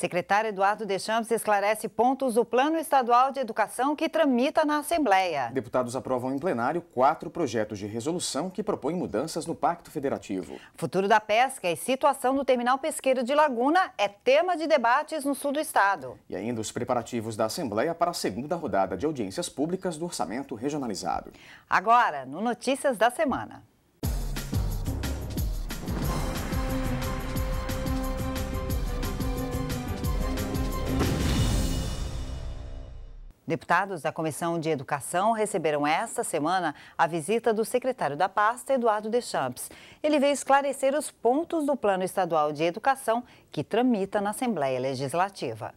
Secretário Eduardo Deschamps esclarece pontos do Plano Estadual de Educação que tramita na Assembleia. Deputados aprovam em plenário quatro projetos de resolução que propõem mudanças no Pacto Federativo. Futuro da pesca e situação do terminal pesqueiro de Laguna é tema de debates no sul do estado. E ainda os preparativos da Assembleia para a segunda rodada de audiências públicas do orçamento regionalizado. Agora, no Notícias da Semana. Deputados da Comissão de Educação receberam esta semana a visita do secretário da pasta, Eduardo Deschamps. Ele veio esclarecer os pontos do Plano Estadual de Educação que tramita na Assembleia Legislativa.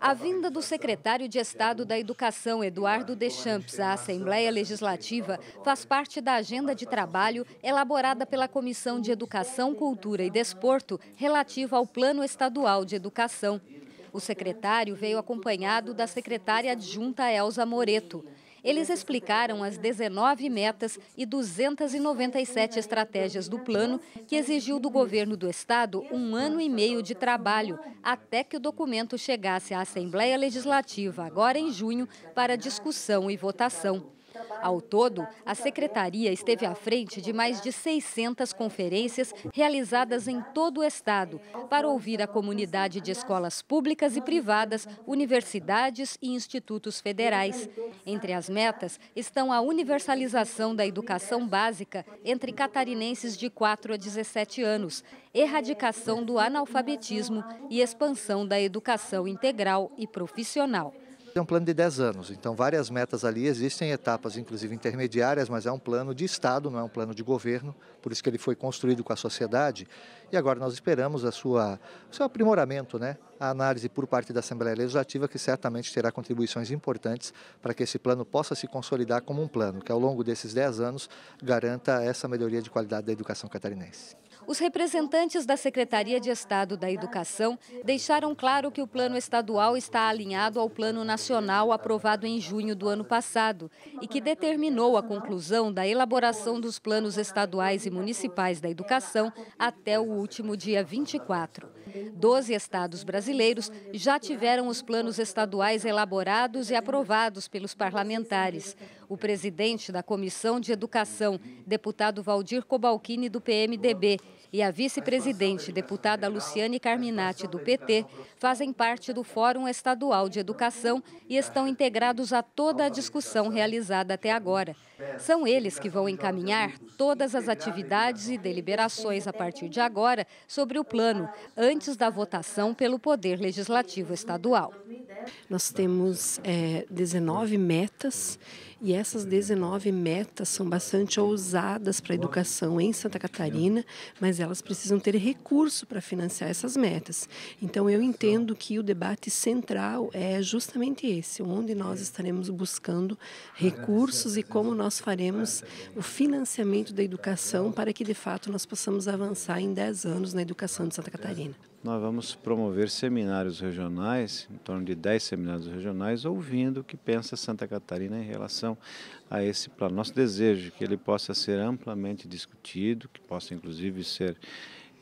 A vinda do secretário de Estado da Educação, Eduardo Deschamps, à Assembleia Legislativa, faz parte da agenda de trabalho elaborada pela Comissão de Educação, Cultura e Desporto relativa ao Plano Estadual de Educação. O secretário veio acompanhado da secretária adjunta Elza Moreto. Eles explicaram as 19 metas e 297 estratégias do plano, que exigiu do governo do Estado um ano e meio de trabalho, até que o documento chegasse à Assembleia Legislativa, agora em junho, para discussão e votação. Ao todo, a secretaria esteve à frente de mais de 600 conferências realizadas em todo o estado para ouvir a comunidade de escolas públicas e privadas, universidades e institutos federais. Entre as metas estão a universalização da educação básica entre catarinenses de 4 a 17 anos, erradicação do analfabetismo e expansão da educação integral e profissional é um plano de 10 anos, então várias metas ali existem, etapas inclusive intermediárias, mas é um plano de Estado, não é um plano de governo, por isso que ele foi construído com a sociedade. E agora nós esperamos a sua, o seu aprimoramento, né? a análise por parte da Assembleia Legislativa, que certamente terá contribuições importantes para que esse plano possa se consolidar como um plano que, ao longo desses 10 anos, garanta essa melhoria de qualidade da educação catarinense. Os representantes da Secretaria de Estado da Educação deixaram claro que o plano estadual está alinhado ao plano nacional aprovado em junho do ano passado e que determinou a conclusão da elaboração dos planos estaduais e municipais da educação até o último dia 24. Doze estados brasileiros já tiveram os planos estaduais elaborados e aprovados pelos parlamentares. O presidente da Comissão de Educação, deputado Valdir Cobalcini, do PMDB, e a vice-presidente, deputada Luciane Carminati, do PT, fazem parte do Fórum Estadual de Educação e estão integrados a toda a discussão realizada até agora. São eles que vão encaminhar todas as atividades e deliberações a partir de agora sobre o plano, antes da votação pelo Poder Legislativo Estadual. Nós temos é, 19 metas e essas 19 metas são bastante ousadas para a educação em Santa Catarina, mas mas elas precisam ter recurso para financiar essas metas. Então, eu entendo que o debate central é justamente esse, onde nós estaremos buscando recursos e como nós faremos o financiamento da educação para que, de fato, nós possamos avançar em 10 anos na educação de Santa Catarina nós vamos promover seminários regionais, em torno de 10 seminários regionais, ouvindo o que pensa Santa Catarina em relação a esse plano. Nosso desejo é que ele possa ser amplamente discutido, que possa inclusive ser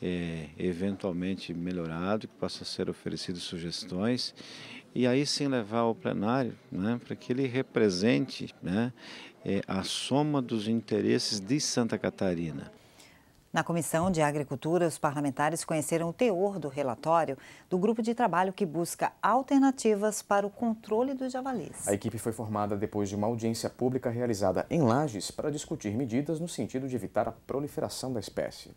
é, eventualmente melhorado, que possa ser oferecido sugestões e aí sim levar ao plenário, né, para que ele represente né, é, a soma dos interesses de Santa Catarina. Na Comissão de Agricultura, os parlamentares conheceram o teor do relatório do grupo de trabalho que busca alternativas para o controle dos javalis. A equipe foi formada depois de uma audiência pública realizada em Lages para discutir medidas no sentido de evitar a proliferação da espécie.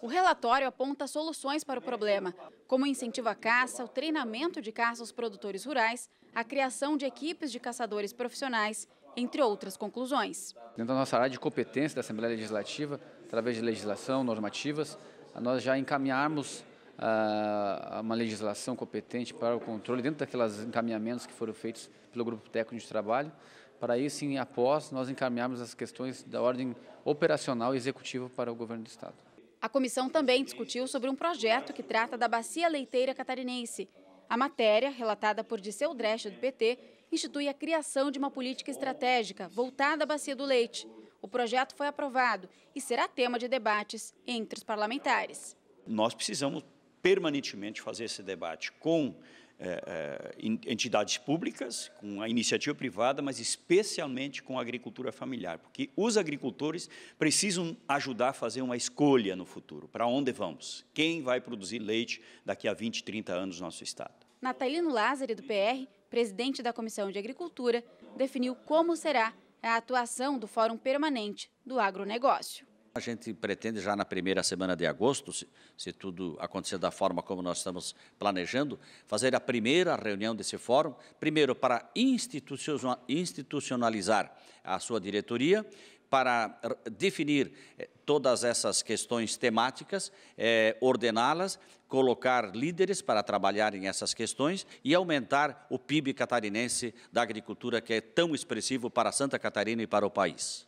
O relatório aponta soluções para o problema, como incentivo à caça, o treinamento de caça aos produtores rurais, a criação de equipes de caçadores profissionais, entre outras conclusões. Dentro da nossa área de competência da Assembleia Legislativa, através de legislação, normativas, nós já encaminharmos uh, uma legislação competente para o controle, dentro daqueles encaminhamentos que foram feitos pelo Grupo Técnico de Trabalho, para aí sim, após, nós encaminharmos as questões da ordem operacional e executiva para o Governo do Estado. A comissão também discutiu sobre um projeto que trata da bacia leiteira catarinense. A matéria, relatada por Disseu Drecha, do PT, institui a criação de uma política estratégica voltada à bacia do leite, o projeto foi aprovado e será tema de debates entre os parlamentares. Nós precisamos permanentemente fazer esse debate com é, é, entidades públicas, com a iniciativa privada, mas especialmente com a agricultura familiar, porque os agricultores precisam ajudar a fazer uma escolha no futuro, para onde vamos, quem vai produzir leite daqui a 20, 30 anos no nosso estado. Natalino Lázaro do PR, presidente da Comissão de Agricultura, definiu como será é a atuação do Fórum Permanente do Agronegócio. A gente pretende já na primeira semana de agosto, se, se, tudo acontecer da forma como nós estamos planejando, fazer a primeira reunião desse fórum, primeiro para institucionalizar a sua diretoria, para definir eh, todas essas questões temáticas, eh, ordená-las colocar líderes para trabalhar em essas questões e aumentar o PIB catarinense da agricultura, que é tão expressivo para Santa Catarina e para o país.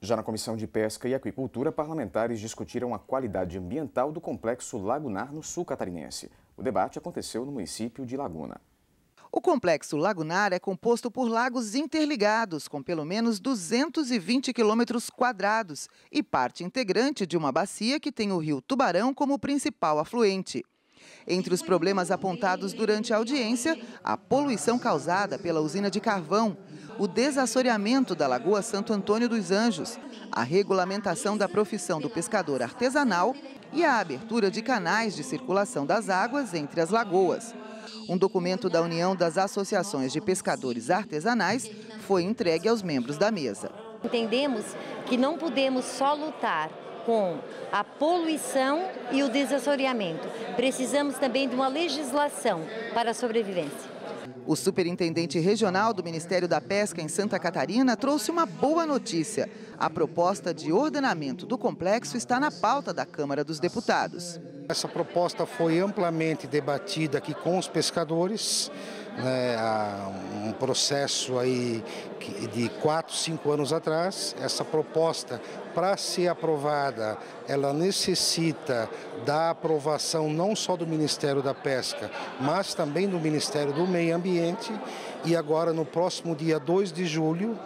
Já na Comissão de Pesca e Aquicultura, parlamentares discutiram a qualidade ambiental do complexo lagunar no sul catarinense. O debate aconteceu no município de Laguna. O complexo lagunar é composto por lagos interligados, com pelo menos 220 quilômetros quadrados, e parte integrante de uma bacia que tem o rio Tubarão como principal afluente. Entre os problemas apontados durante a audiência, a poluição causada pela usina de carvão, o desassoreamento da Lagoa Santo Antônio dos Anjos, a regulamentação da profissão do pescador artesanal e a abertura de canais de circulação das águas entre as lagoas um documento da União das Associações de Pescadores Artesanais foi entregue aos membros da mesa. Entendemos que não podemos só lutar com a poluição e o desassoreamento. Precisamos também de uma legislação para a sobrevivência. O superintendente regional do Ministério da Pesca em Santa Catarina trouxe uma boa notícia. A proposta de ordenamento do complexo está na pauta da Câmara dos Deputados. Essa proposta foi amplamente debatida aqui com os pescadores né, um processo aí de 4, 5 anos atrás. Essa proposta, para ser aprovada, ela necessita da aprovação não só do Ministério da Pesca, mas também do Ministério do Meio Ambiente. E agora, no próximo dia 2 de julho,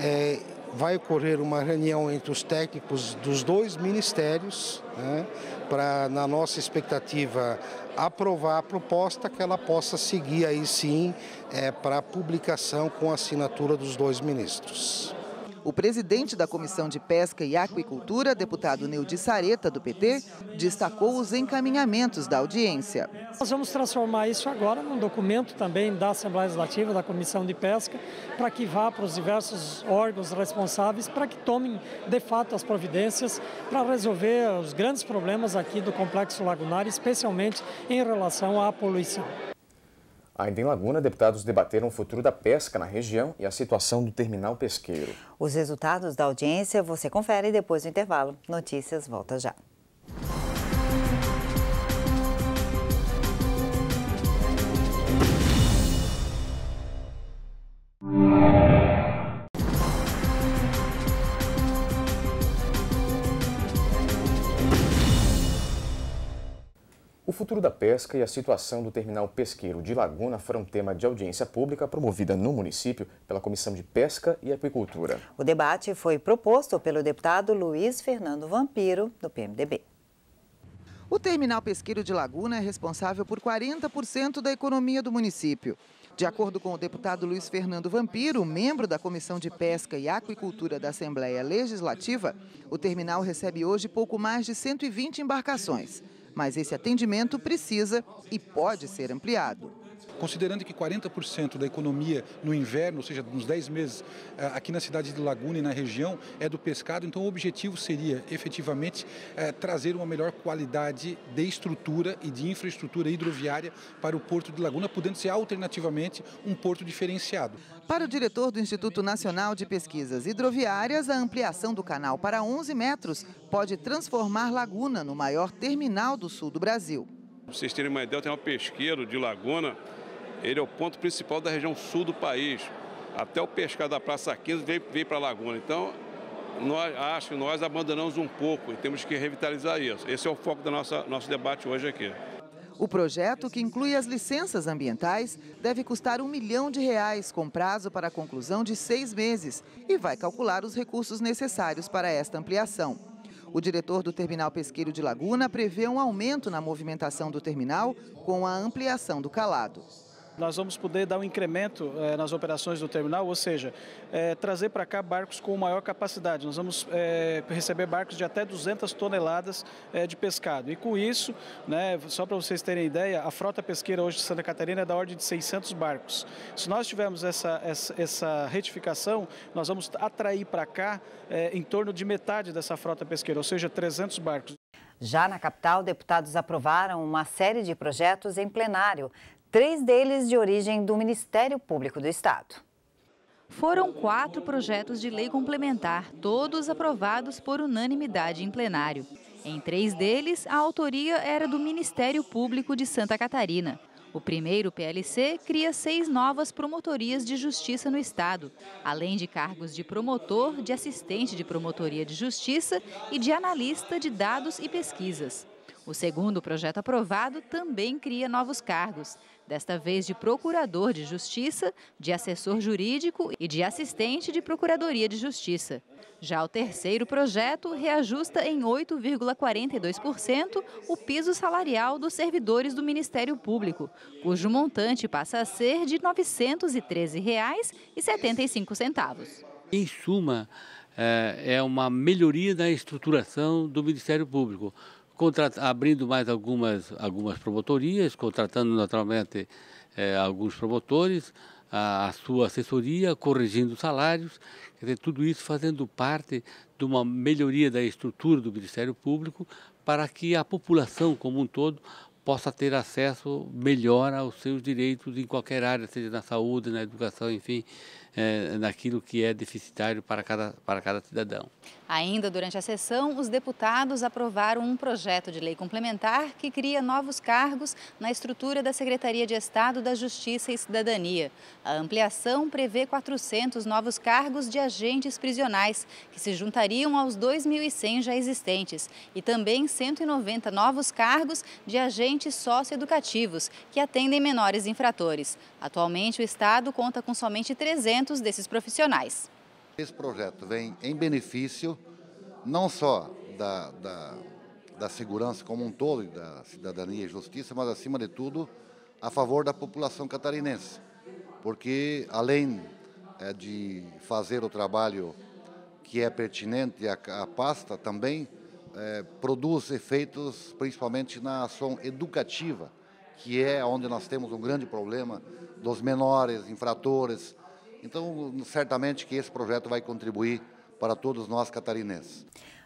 é, vai ocorrer uma reunião entre os técnicos dos dois ministérios, né, para, na nossa expectativa, aprovar a proposta que ela possa seguir aí sim é, para publicação com assinatura dos dois ministros. O presidente da Comissão de Pesca e Aquicultura, deputado Neudi Sareta, do PT, destacou os encaminhamentos da audiência. Nós vamos transformar isso agora num documento também da Assembleia Legislativa, da Comissão de Pesca, para que vá para os diversos órgãos responsáveis, para que tomem de fato as providências para resolver os grandes problemas aqui do Complexo Lagunar, especialmente em relação à poluição. Ainda em Laguna, deputados debateram o futuro da pesca na região e a situação do terminal pesqueiro. Os resultados da audiência você confere depois do intervalo. Notícias volta já. futuro da pesca e a situação do terminal pesqueiro de Laguna foram tema de audiência pública promovida no município pela Comissão de Pesca e Aquicultura. O debate foi proposto pelo deputado Luiz Fernando Vampiro, do PMDB. O terminal pesqueiro de Laguna é responsável por 40% da economia do município. De acordo com o deputado Luiz Fernando Vampiro, membro da Comissão de Pesca e Aquicultura da Assembleia Legislativa, o terminal recebe hoje pouco mais de 120 embarcações mas esse atendimento precisa e pode ser ampliado. Considerando que 40% da economia no inverno, ou seja, nos 10 meses eh, aqui na cidade de Laguna e na região, é do pescado, então o objetivo seria efetivamente eh, trazer uma melhor qualidade de estrutura e de infraestrutura hidroviária para o Porto de Laguna, podendo ser alternativamente um porto diferenciado. Para o diretor do Instituto Nacional de Pesquisas Hidroviárias, a ampliação do canal para 11 metros pode transformar Laguna no maior terminal do sul do Brasil. Pra vocês terem uma ideia, tem um pesqueiro de Laguna ele é o ponto principal da região sul do país. Até o pescar da Praça 15 veio, veio para a Laguna. Então, nós, acho que nós abandonamos um pouco e temos que revitalizar isso. Esse é o foco do nosso, nosso debate hoje aqui. O projeto, que inclui as licenças ambientais, deve custar um milhão de reais, com prazo para a conclusão de seis meses, e vai calcular os recursos necessários para esta ampliação. O diretor do terminal pesqueiro de Laguna prevê um aumento na movimentação do terminal com a ampliação do calado nós vamos poder dar um incremento eh, nas operações do terminal, ou seja, eh, trazer para cá barcos com maior capacidade. Nós vamos eh, receber barcos de até 200 toneladas de pescado. E com isso, né, só para vocês terem ideia, a frota pesqueira hoje de Santa Catarina é da ordem de 600 barcos. Se nós tivermos essa, essa, essa retificação, nós vamos atrair para cá em torno de metade dessa frota pesqueira, ou seja, 300 barcos. Já na capital, deputados aprovaram uma série de projetos em plenário três deles de origem do Ministério Público do Estado. Foram quatro projetos de lei complementar, todos aprovados por unanimidade em plenário. Em três deles, a autoria era do Ministério Público de Santa Catarina. O primeiro, PLC, cria seis novas promotorias de justiça no Estado, além de cargos de promotor, de assistente de promotoria de justiça e de analista de dados e pesquisas. O segundo projeto aprovado também cria novos cargos, desta vez de procurador de justiça, de assessor jurídico e de assistente de procuradoria de justiça. Já o terceiro projeto reajusta em 8,42% o piso salarial dos servidores do Ministério Público, cujo montante passa a ser de R$ 913,75. Em suma, eh, é uma melhoria na estruturação do Ministério Público abrindo mais algumas, algumas promotorias, contratando naturalmente eh, alguns promotores, a, a, sua assessoria, corrigindo salários, dizer, tudo isso fazendo parte de uma melhoria da estrutura do Ministério Público para que a população como um todo possa ter acesso melhor aos seus direitos em qualquer área, seja na saúde, na educação, enfim, eh, naquilo que é deficitário para cada, para cada cidadão. Ainda durante a sessão, os deputados aprovaram um projeto de lei complementar que cria novos cargos na estrutura da Secretaria de Estado da Justiça e Cidadania. A ampliação prevê 400 novos cargos de agentes prisionais, que se juntariam aos 2.100 já existentes, e também 190 novos cargos de agentes socioeducativos, que atendem menores infratores. Atualmente, o Estado conta com somente 300 desses profissionais. Esse projeto vem em benefício não só da, da, da segurança como um todo, da cidadania e justiça, mas acima de tudo a favor da população catarinense. Porque além é, de fazer o trabalho que é pertinente à, pasta, também é, produz efeitos principalmente na ação educativa, que é onde nós temos um grande problema dos menores infratores, então, certamente que esse projeto vai contribuir para todos nós catarinenses.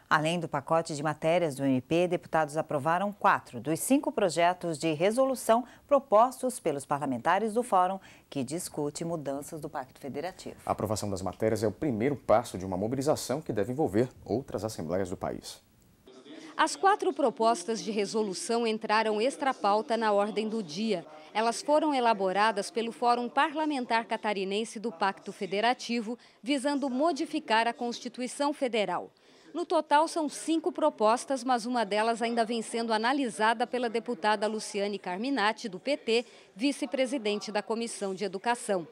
Além do pacote de matérias do MP, deputados aprovaram quatro dos cinco projetos de resolução propostos pelos parlamentares do Fórum, que discute mudanças do Pacto Federativo. A aprovação das matérias é o primeiro passo de uma mobilização que deve envolver outras assembleias do país. As quatro propostas de resolução entraram extra-pauta na ordem do dia. Elas foram elaboradas pelo Fórum Parlamentar Catarinense do Pacto Federativo, visando modificar a Constituição Federal. No total, são cinco propostas, mas uma delas ainda vem sendo analisada pela deputada Luciane Carminati, do PT, vice-presidente da Comissão de Educação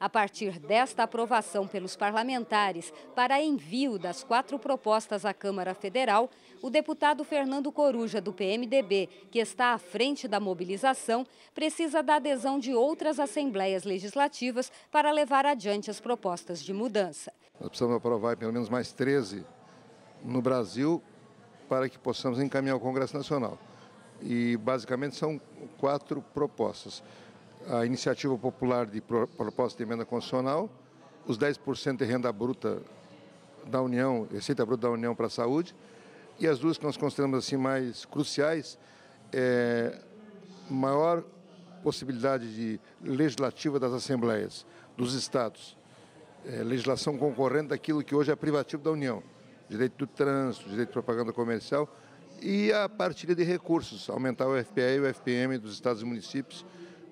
a partir desta aprovação pelos parlamentares para envio das quatro propostas à Câmara Federal, o deputado Fernando Coruja, do PMDB, que está à frente da mobilização, precisa da adesão de outras assembleias legislativas para levar adiante as propostas de mudança. Nós precisamos aprovar pelo menos mais 13 no Brasil para que possamos encaminhar ao Congresso Nacional. E basicamente são quatro propostas a iniciativa popular de proposta de emenda constitucional, os 10% de renda bruta da União, receita bruta da União para a saúde, e as duas que nós consideramos assim mais cruciais, é, maior possibilidade de legislativa das assembleias, dos estados, é, legislação concorrente daquilo que hoje é privativo da União, direito do trânsito, direito de propaganda comercial, e a partilha de recursos, aumentar o FPE e o FPM dos estados e municípios,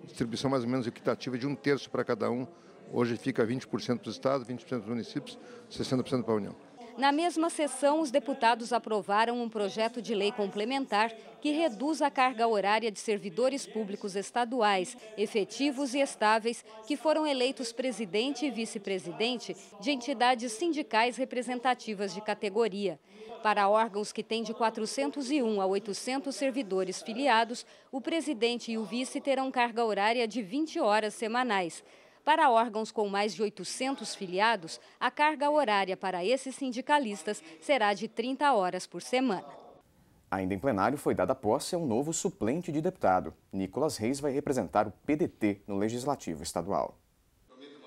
distribuição mais ou menos equitativa de um terço para cada um. Hoje fica 20% para os estados, 20% para os municípios, 60% para a União. Na mesma sessão, os deputados aprovaram um projeto de lei complementar que reduz a carga horária de servidores públicos estaduais, efetivos e estáveis, que foram eleitos presidente e vice-presidente de entidades sindicais representativas de categoria. Para órgãos que têm de 401 a 800 servidores filiados, o presidente e o vice terão carga horária de 20 horas semanais. Para órgãos com mais de 800 filiados, a carga horária para esses sindicalistas será de 30 horas por semana. Ainda em plenário, foi dada posse a um novo suplente de deputado. Nicolas Reis vai representar o PDT no Legislativo Estadual.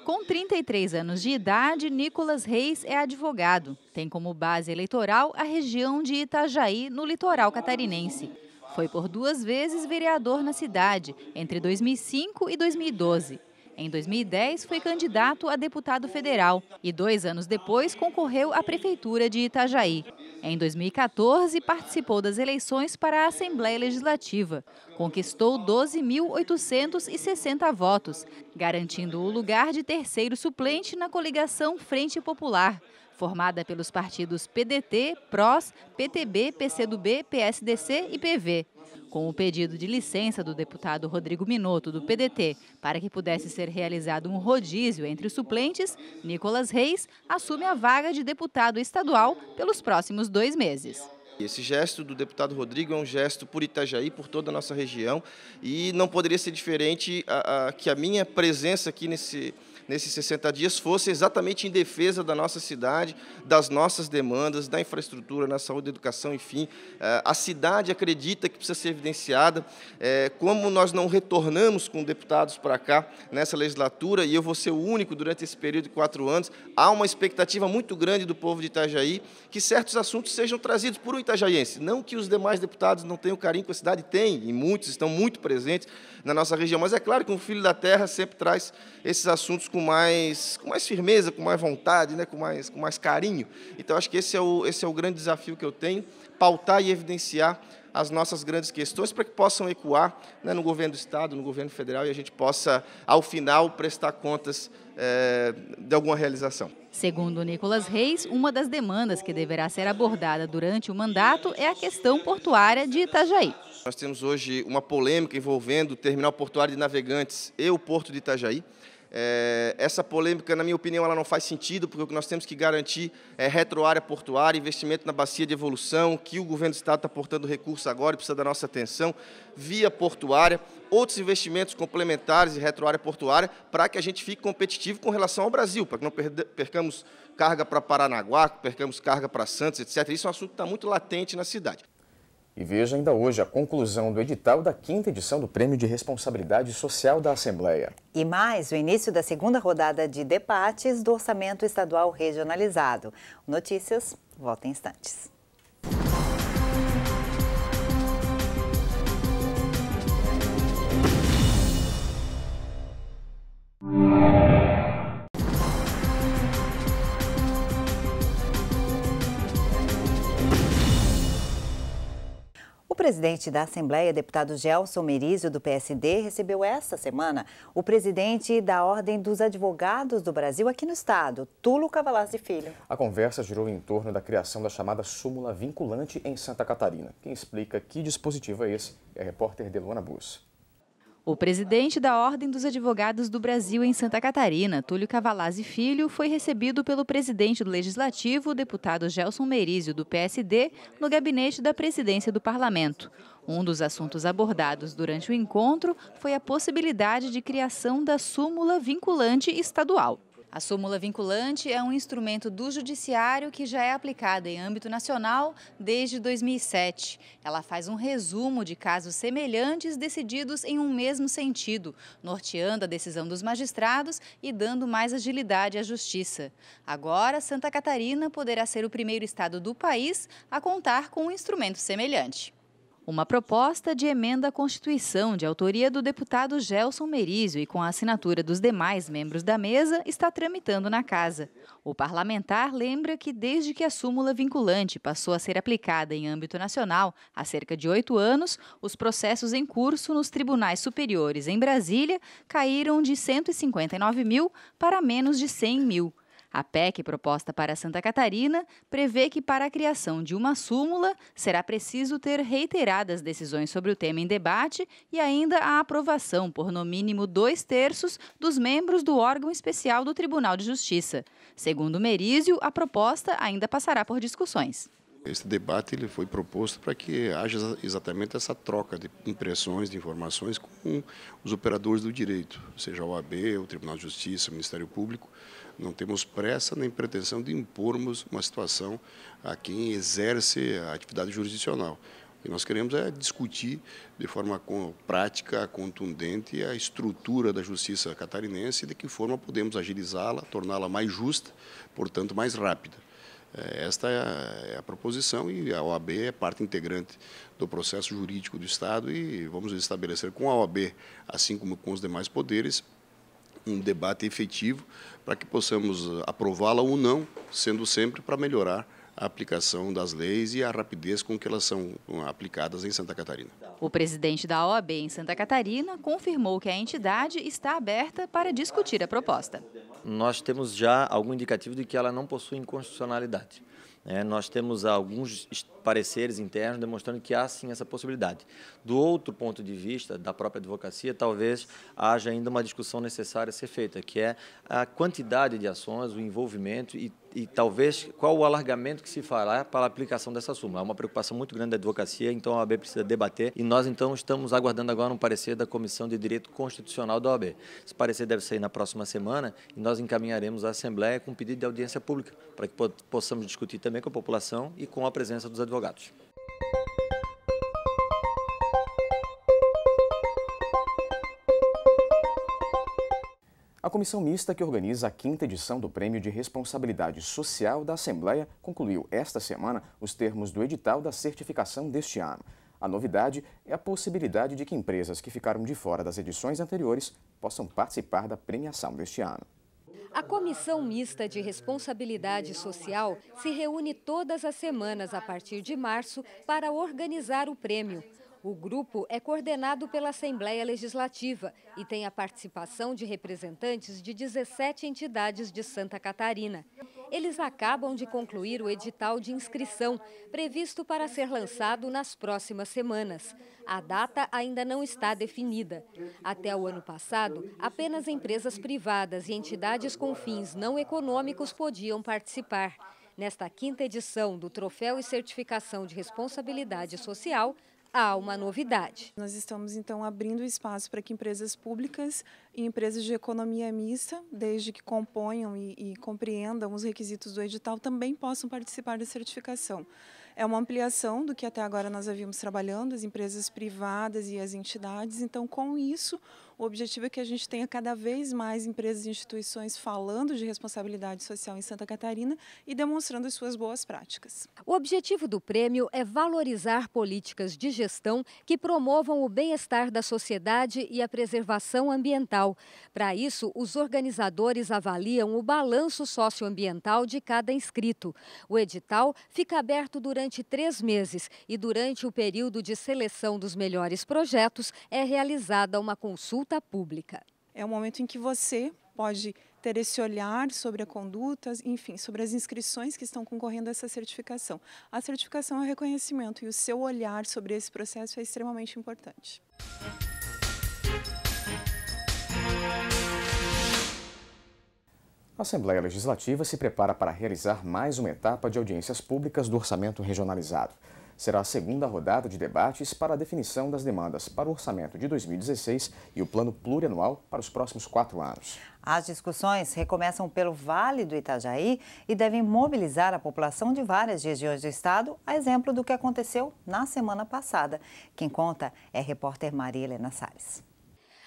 Com 33 anos de idade, Nicolas Reis é advogado. Tem como base eleitoral a região de Itajaí, no litoral catarinense. Foi por duas vezes vereador na cidade, entre 2005 e 2012. Em 2010, foi candidato a deputado federal e, dois anos depois, concorreu à Prefeitura de Itajaí. Em 2014, participou das eleições para a Assembleia Legislativa. Conquistou 12.860 votos, garantindo o lugar de terceiro suplente na coligação Frente Popular, formada pelos partidos PDT, PROS, PTB, PCdoB, PSDC e PV com o pedido de licença do deputado Rodrigo Minotto, do PDT, para que pudesse ser realizado um rodízio entre os suplentes, Nicolas Reis assume a vaga de deputado estadual pelos próximos dois meses. Esse gesto do deputado Rodrigo é um gesto por Itajaí, por toda a nossa região, e não poderia ser diferente a, a, que a minha presença aqui nesse, nesses 60 dias fosse exatamente em defesa da nossa cidade, das nossas demandas, da infraestrutura, na saúde, educação, enfim. Eh, a cidade acredita que precisa ser evidenciada. Eh, como nós não retornamos com deputados para cá nessa legislatura, e eu vou ser o único durante esse período de quatro anos, há uma expectativa muito grande do povo de Itajaí que certos assuntos sejam trazidos por um itajaiense. Não que os demais deputados não tenham carinho com a cidade, tem, e muitos estão muito presentes na nossa região. Mas é claro que um filho da terra sempre traz esses assuntos com com mais, com mais firmeza, com mais vontade, né? com, mais, com mais carinho. Então, acho que esse é, o, esse é o grande desafio que eu tenho, pautar e evidenciar as nossas grandes questões para que possam ecoar né, no governo do Estado, no governo federal, e a gente possa, ao final, prestar contas é, de alguma realização. Segundo Nicolas Reis, uma das demandas que deverá ser abordada durante o mandato é a questão portuária de Itajaí. Nós temos hoje uma polêmica envolvendo o terminal portuário de navegantes e o porto de Itajaí. É, essa polêmica, na minha opinião, ela não faz sentido, porque o que nós temos que garantir é retroárea portuária, investimento na bacia de evolução, que o governo do Estado está aportando recurso agora e precisa da nossa atenção, via portuária, outros investimentos complementares e retroárea portuária, para que a gente fique competitivo com relação ao Brasil, para que não percamos carga para Paranaguá, percamos carga para Santos, etc. Isso é um assunto que está muito latente na cidade. E veja ainda hoje a conclusão do edital da quinta edição do Prêmio de Responsabilidade Social da Assembleia. E mais o início da segunda rodada de debates do Orçamento Estadual Regionalizado. Notícias, volta em instantes. Música presidente da Assembleia, deputado Gelson Merizio, do PSD, recebeu esta semana o presidente da Ordem dos Advogados do Brasil aqui no Estado, Tulo Cavalazzi Filho. A conversa girou em torno da criação da chamada súmula vinculante em Santa Catarina. Quem explica que dispositivo é esse é a repórter Delona Bus. O presidente da Ordem dos Advogados do Brasil em Santa Catarina, Túlio Cavalazzi Filho, foi recebido pelo presidente do Legislativo, o deputado Gelson Merizio do PSD, no gabinete da presidência do Parlamento. Um dos assuntos abordados durante o encontro foi a possibilidade de criação da súmula vinculante estadual. A súmula vinculante é um instrumento do Judiciário que já é aplicada em âmbito nacional desde 2007. Ela faz um resumo de casos semelhantes decididos em um mesmo sentido, norteando a decisão dos magistrados e dando mais agilidade à Justiça. Agora, Santa Catarina poderá ser o primeiro estado do país a contar com um instrumento semelhante uma proposta de emenda à Constituição de autoria do deputado Gelson Merizio e com a assinatura dos demais membros da mesa está tramitando na casa. O parlamentar lembra que desde que a súmula vinculante passou a ser aplicada em âmbito nacional, há cerca de oito anos, os processos em curso nos tribunais superiores em Brasília caíram de 159 mil para menos de 100 mil. A PEC proposta para Santa Catarina prevê que, para a criação de uma súmula, será preciso ter reiteradas decisões sobre o tema em debate e ainda a aprovação por no mínimo dois terços dos membros do órgão especial do Tribunal de Justiça. Segundo Merizio, a proposta ainda passará por discussões. Este debate ele foi proposto para que haja exatamente essa troca de impressões, de informações com os operadores do direito, seja a OAB, o Tribunal de Justiça, o Ministério Público. Não temos pressa nem pretensão de impormos uma situação a quem exerce a atividade jurisdicional. O que nós queremos é discutir de forma prática, contundente, a estrutura da justiça catarinense e de que forma podemos agilizá-la, torná-la mais justa, portanto, mais rápida. É, esta é, é a proposição e a OAB é parte integrante do processo jurídico do Estado e vamos estabelecer com a OAB, assim como com os demais poderes, um debate efetivo para que possamos eh, aprová-la ou não, sendo sempre para melhorar a aplicação das leis e a rapidez com que elas são eh, aplicadas em Santa Catarina. O presidente da OAB em Santa Catarina confirmou que a entidade está aberta para discutir a proposta. Nós temos já algum indicativo de que ela não possui inconstitucionalidade. É, nós temos alguns pareceres internos demonstrando que há sim essa possibilidade. Do outro ponto de vista, da própria advocacia, talvez haja ainda uma discussão necessária a ser feita, que é a quantidade de ações, o envolvimento e e talvez qual o alargamento que se fará para a aplicação dessa súmula. É uma preocupação muito grande da advocacia, então a OAB precisa debater e nós então estamos aguardando agora um parecer da Comissão de Direito Constitucional da OAB. Esse parecer deve sair na próxima semana e nós encaminharemos à Assembleia com um pedido de audiência pública para que possamos discutir também com a população e com a presença dos advogados. A comissão mista que organiza a quinta edição do Prêmio de Responsabilidade Social da Assembleia concluiu esta semana os termos do edital da certificação deste ano. A novidade é a possibilidade de que empresas que ficaram de fora das edições anteriores possam participar da premiação deste ano. A Comissão Mista de Responsabilidade Social se reúne todas as semanas a partir de março para organizar o prêmio. O grupo é coordenado pela Assembleia Legislativa e tem a participação de representantes de 17 entidades de Santa Catarina. Eles acabam de concluir o edital de inscrição, previsto para ser lançado nas próximas semanas. A data ainda não está definida. Até o ano passado, apenas empresas privadas e entidades com fins não econômicos podiam participar. Nesta quinta edição do Troféu e Certificação de Responsabilidade Social, há uma novidade. Nós estamos então abrindo espaço para que empresas públicas e empresas de economia mista, desde que componham e, e, compreendam os requisitos do edital, também possam participar da certificação. É uma ampliação do que até agora nós havíamos trabalhando, as empresas privadas e as entidades. Então, com isso, o objetivo é que a gente tenha cada vez mais empresas e instituições falando de responsabilidade social em Santa Catarina e demonstrando as suas boas práticas. O objetivo do prêmio é valorizar políticas de gestão que promovam o bem-estar da sociedade e a preservação ambiental. Para isso, os organizadores avaliam o balanço socioambiental de cada inscrito. O edital fica aberto durante três meses e, durante o período de seleção dos melhores projetos, é realizada uma consulta conduta pública. É um momento em que você pode ter esse olhar sobre a conduta, enfim, sobre as inscrições que estão concorrendo a essa certificação. A certificação é o reconhecimento e o seu olhar sobre esse processo é extremamente importante. A Assembleia Legislativa se prepara para realizar mais uma etapa de audiências públicas do orçamento regionalizado será a segunda rodada de debates para a definição das demandas para o orçamento de 2016 e o plano plurianual para os próximos quatro anos. As discussões recomeçam pelo Vale do Itajaí e devem mobilizar a população de várias regiões do estado, a exemplo do que aconteceu na semana passada. Quem conta é a repórter Maria Helena Salles.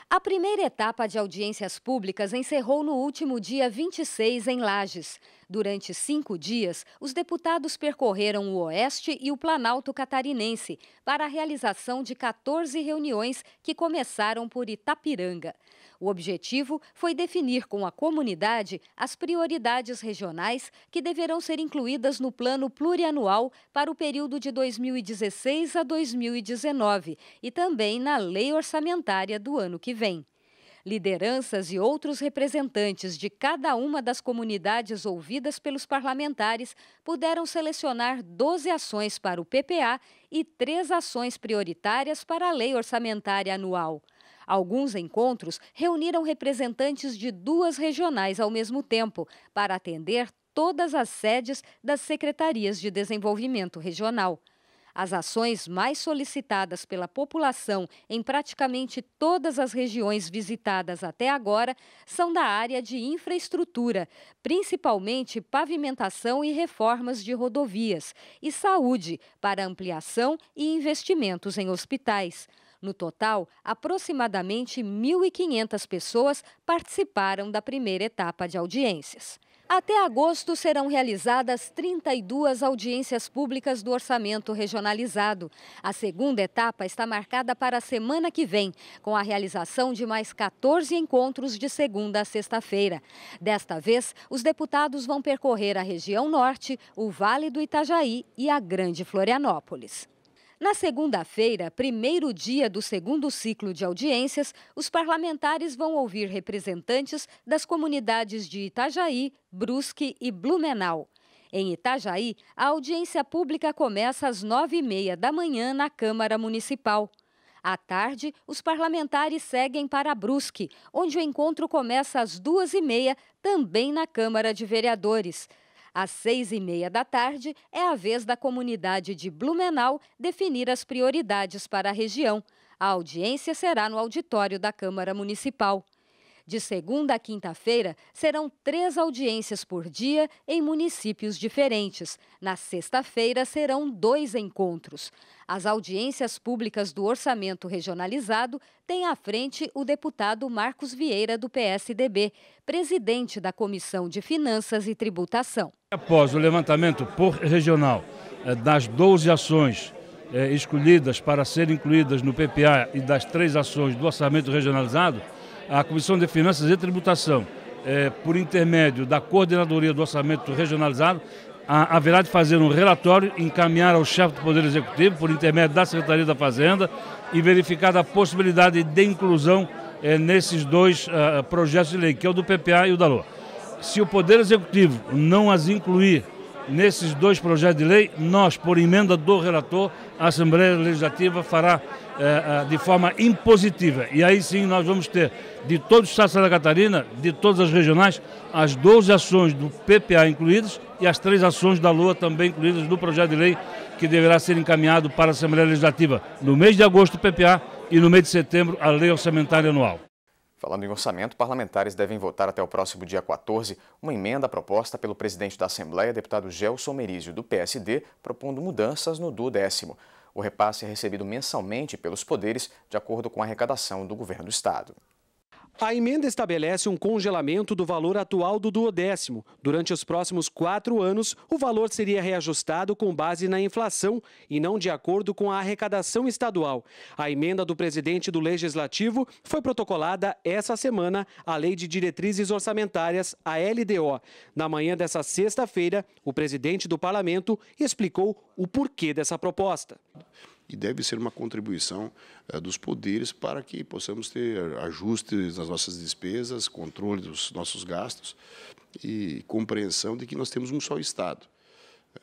A primeira etapa de audiências públicas encerrou no último dia 26 em Lages. Durante cinco dias, os deputados percorreram o Oeste e o Planalto Catarinense para a realização de 14 reuniões que começaram por Itapiranga. O objetivo foi definir com a comunidade as prioridades regionais que deverão ser incluídas no plano plurianual para o período de 2016 a 2019 e também na lei orçamentária do ano que vem. Lideranças e outros representantes de cada uma das comunidades ouvidas pelos parlamentares puderam selecionar 12 ações para o PPA e três ações prioritárias para a Lei Orçamentária Anual. Alguns encontros reuniram representantes de duas regionais ao mesmo tempo para atender todas as sedes das secretarias de desenvolvimento regional. As ações mais solicitadas pela população em praticamente todas as regiões visitadas até agora são da área de infraestrutura, principalmente pavimentação e reformas de rodovias, e saúde, para ampliação e investimentos em hospitais. No total, aproximadamente 1.500 pessoas participaram da primeira etapa de audiências. Até agosto serão realizadas 32 audiências públicas do orçamento regionalizado. A segunda etapa está marcada para a semana que vem, com a realização de mais 14 encontros de segunda a sexta-feira. Desta vez, os deputados vão percorrer a região norte, o Vale do Itajaí e a Grande Florianópolis. Na segunda-feira, primeiro dia do segundo ciclo de audiências, os parlamentares vão ouvir representantes das comunidades de Itajaí, Brusque e Blumenau. Em Itajaí, a audiência pública começa às nove e meia da manhã na Câmara Municipal. À tarde, os parlamentares seguem para Brusque, onde o encontro começa às duas e meia, também na Câmara de Vereadores. Às seis e meia da tarde, é a vez da comunidade de Blumenau definir as prioridades para a região. A audiência será no auditório da Câmara Municipal. De segunda a quinta-feira, serão três audiências por dia em municípios diferentes. Na sexta-feira, serão dois encontros. As audiências públicas do orçamento regionalizado têm à frente o deputado Marcos Vieira, do PSDB, presidente da Comissão de Finanças e Tributação. Após o levantamento por regional eh, das 12 ações eh, escolhidas para serem incluídas no PPA e das três ações do orçamento regionalizado, a Comissão de Finanças e Tributação, é, por intermédio da Coordenadoria do Orçamento Regionalizado, a, haverá de fazer um relatório, encaminhar ao chefe do Poder Executivo, por intermédio da Secretaria da Fazenda, e verificar a possibilidade de inclusão é, nesses dois uh, projetos de lei, que é o do PPA e o da LOA. Se o Poder Executivo não as incluir nesses dois projetos de lei, nós, por emenda do relator, a Assembleia Legislativa fará eh, eh de forma impositiva. E aí sim nós vamos ter, de todo o Estado de Santa Catarina, de todas as regionais, as 12 ações do PPA incluídas e as três ações da Lua também incluídas no projeto de lei que deverá ser encaminhado para a Assembleia Legislativa no mês de agosto, o PPA, e no mês de setembro, a Lei Orçamentária Anual. Falando em orçamento, parlamentares devem votar até o próximo dia 14 uma emenda proposta pelo presidente da Assembleia, deputado Gelson Merizio, do PSD, propondo mudanças no do O repasse é recebido mensalmente pelos poderes, de acordo com a arrecadação do governo do Estado. A emenda estabelece um congelamento do valor atual do duodécimo. Durante os próximos quatro anos, o valor seria reajustado com base na inflação e não de acordo com a arrecadação estadual. A emenda do presidente do Legislativo foi protocolada essa semana à Lei de Diretrizes Orçamentárias, a LDO. Na manhã dessa sexta-feira, o presidente do parlamento explicou o porquê dessa proposta e deve ser uma contribuição eh, dos poderes para que possamos ter ajustes nas nossas despesas, controle dos nossos gastos e compreensão de que nós temos um só Estado,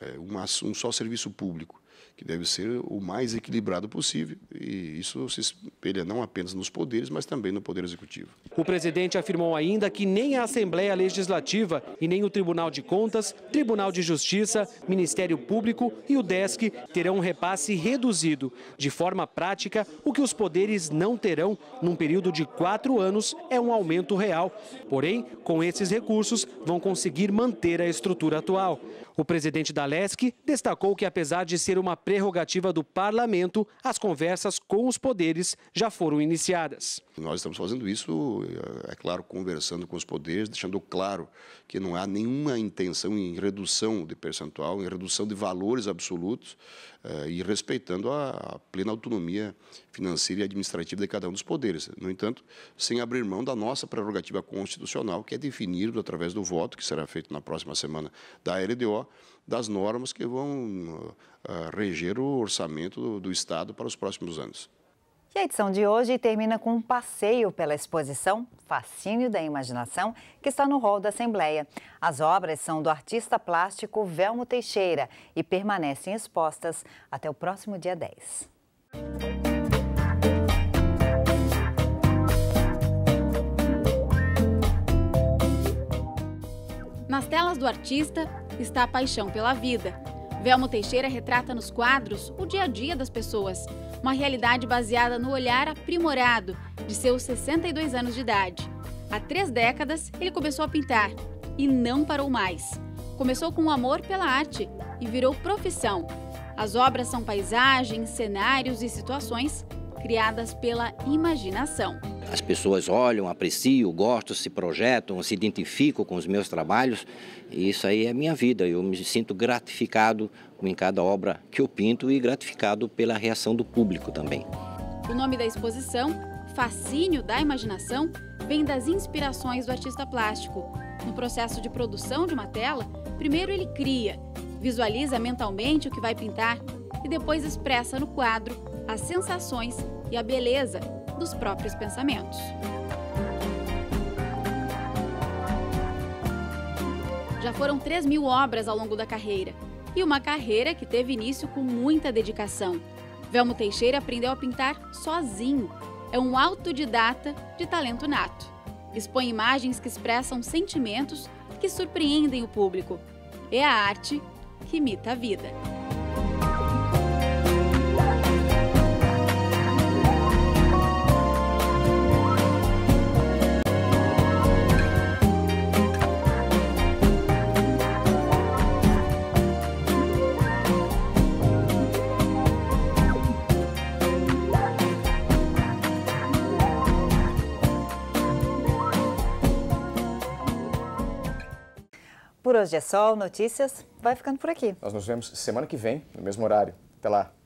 eh, um só serviço público que deve ser o mais equilibrado possível. E isso se espelha não apenas nos poderes, mas também no Poder Executivo. O presidente afirmou ainda que nem a Assembleia Legislativa e nem o Tribunal de Contas, Tribunal de Justiça, Ministério Público e o DESC terão um repasse reduzido. De forma prática, o que os poderes não terão num período de quatro anos é um aumento real. Porém, com esses recursos, vão conseguir manter a estrutura atual. O presidente da LESC destacou que, apesar de ser uma prerrogativa do parlamento, as conversas com os poderes já foram iniciadas. Nós estamos fazendo isso, é claro, conversando com os poderes, deixando claro que não há nenhuma intenção em redução de percentual, em redução de valores absolutos. Eh, e respeitando a plena autonomia financeira e administrativa de cada um dos poderes. No entanto, sem abrir mão da nossa prerrogativa constitucional, que é definir, através do voto, que será feito na próxima semana da LDO, das normas que vão eh, eh, reger o orçamento do Estado para os próximos anos. E a edição de hoje termina com um passeio pela exposição Fascínio da Imaginação, que está no hall da Assembleia. As obras são do artista plástico Velmo Teixeira e permanecem expostas até o próximo dia 10. Nas telas do artista está a paixão pela vida. Velmo Teixeira retrata nos quadros o dia a dia das pessoas uma realidade baseada no olhar aprimorado de seus 62 anos de idade. Há três décadas, ele começou a pintar e não parou mais. Começou com o um amor pela arte e virou profissão. As obras são paisagens, cenários e situações criadas pela imaginação. As pessoas olham, apreciam, gostam, se projetam, se identificam com os meus trabalhos. E isso aí é minha vida. Eu me sinto gratificado em cada obra que eu pinto e gratificado pela reação do público também. O nome da exposição, Fascínio da Imaginação, vem das inspirações do artista plástico. No processo de produção de uma tela, primeiro ele cria, visualiza mentalmente o que vai pintar e depois expressa no quadro as sensações e a beleza dos próprios pensamentos. Já foram 3 mil obras ao longo da carreira, e uma carreira que teve início com muita dedicação. Velmo Teixeira aprendeu a pintar sozinho. É um autodidata de talento nato. Expõe imagens que expressam sentimentos que surpreendem o público. É a arte que imita a vida. Hoje é Sol, notícias, vai ficando por aqui. Nós nos vemos semana que vem, no mesmo horário. Até lá.